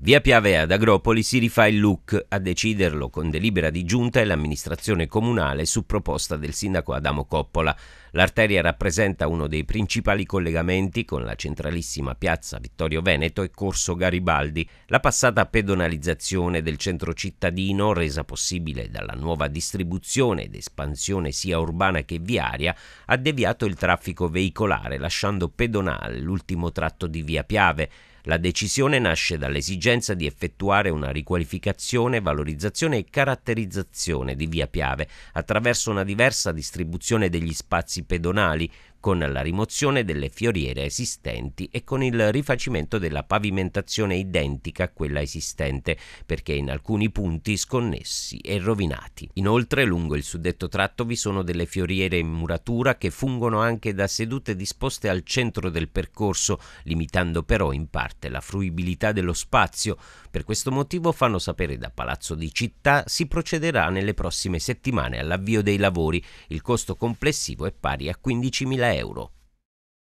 Via Piave ad Agropoli si rifà il look, a deciderlo con delibera di giunta e l'amministrazione comunale su proposta del sindaco Adamo Coppola. L'arteria rappresenta uno dei principali collegamenti con la centralissima piazza Vittorio Veneto e Corso Garibaldi. La passata pedonalizzazione del centro cittadino, resa possibile dalla nuova distribuzione ed espansione sia urbana che viaria, ha deviato il traffico veicolare, lasciando pedonale l'ultimo tratto di via Piave la decisione nasce dall'esigenza di effettuare una riqualificazione, valorizzazione e caratterizzazione di Via Piave attraverso una diversa distribuzione degli spazi pedonali con la rimozione delle fioriere esistenti e con il rifacimento della pavimentazione identica a quella esistente, perché in alcuni punti sconnessi e rovinati. Inoltre, lungo il suddetto tratto vi sono delle fioriere in muratura che fungono anche da sedute disposte al centro del percorso, limitando però in parte la fruibilità dello spazio. Per questo motivo fanno sapere da Palazzo di Città si procederà nelle prossime settimane all'avvio dei lavori. Il costo complessivo è pari a 15.000 euro euro.